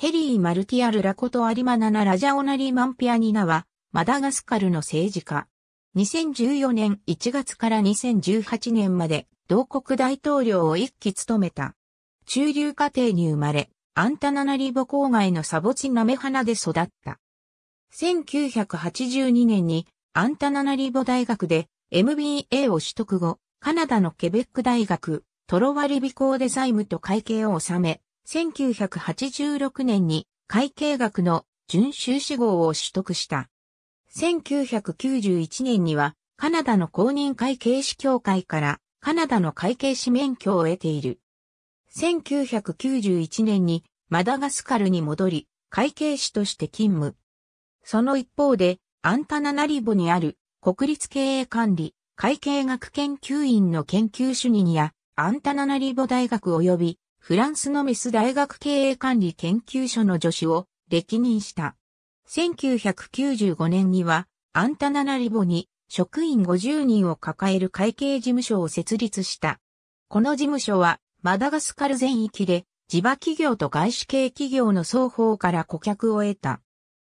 ヘリー・マルティアル・ラコト・アリマナナ・ラジャオナリ・マンピアニナは、マダガスカルの政治家。2014年1月から2018年まで、同国大統領を一期務めた。中流家庭に生まれ、アンタナナリボ郊外のサボチナメハナで育った。1982年に、アンタナナリボ大学で MBA を取得後、カナダのケベック大学、トロワリビ校で財務と会計を収め、1986年に会計学の準修士号を取得した。1991年にはカナダの公認会計士協会からカナダの会計士免許を得ている。1991年にマダガスカルに戻り、会計士として勤務。その一方で、アンタナナリボにある国立経営管理会計学研究院の研究主任やアンタナナリボ大学及びフランスのメス大学経営管理研究所の助手を歴任した。1995年には、アンタナナリボに職員50人を抱える会計事務所を設立した。この事務所は、マダガスカル全域で、地場企業と外資系企業の双方から顧客を得た。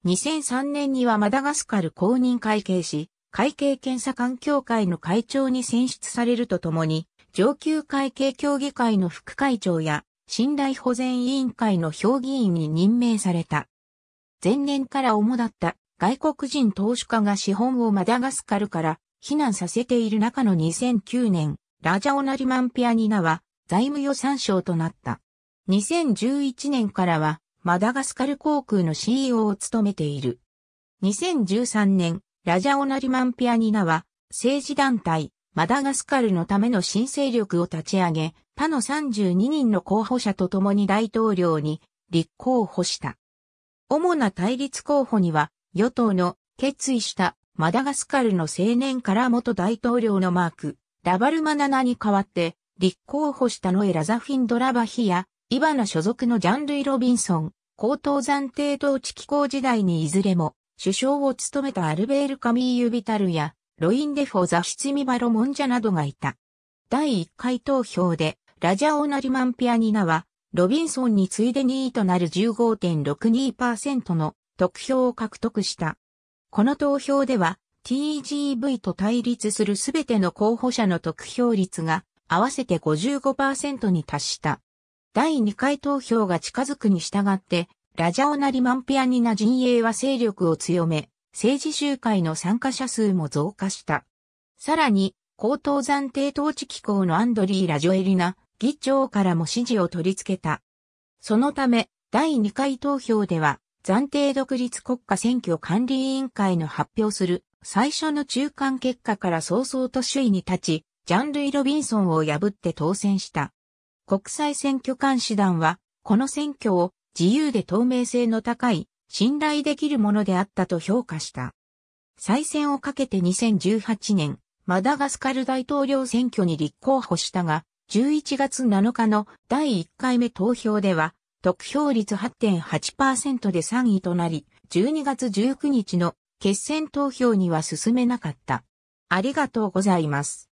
2003年にはマダガスカル公認会計士、会計検査官協会の会長に選出されるとともに、上級会計協議会の副会長や、信頼保全委員会の評議員に任命された。前年から主だった外国人投資家が資本をマダガスカルから避難させている中の2009年、ラジャオナリマンピアニナは財務予算省となった。2011年からはマダガスカル航空の CEO を務めている。2013年、ラジャオナリマンピアニナは政治団体マダガスカルのための新勢力を立ち上げ、他の32人の候補者と共に大統領に立候補した。主な対立候補には、与党の決意したマダガスカルの青年から元大統領のマーク、ラバルマナナに代わって、立候補したノエ・ラザフィンドラバヒや、イバナ所属のジャンルイ・ロビンソン、高等暫定統治機構時代にいずれも、首相を務めたアルベール・カミーユ・ビタルや、ロインデフォザ・シチミバロ・モンジャなどがいた。第1回投票で、ラジャオナリマンピアニナは、ロビンソンに次いで2位となる15.62%の得票を獲得した。この投票では、TGV と対立するすべての候補者の得票率が合わせて55%に達した。第2回投票が近づくに従って、ラジャオナリマンピアニナ陣営は勢力を強め、政治集会の参加者数も増加した。さらに、高等暫定統治機構のアンドリー・ラジョエリナ議長からも支持を取り付けた。そのため、第2回投票では、暫定独立国家選挙管理委員会の発表する最初の中間結果から早々と首位に立ち、ジャンルイ・ロビンソンを破って当選した。国際選挙監視団は、この選挙を自由で透明性の高い信頼できるものであったと評価した。再選をかけて2018年、マダガスカル大統領選挙に立候補したが、11月7日の第1回目投票では、得票率8.8%で3位となり、12月19日の決選投票には進めなかった。ありがとうございます。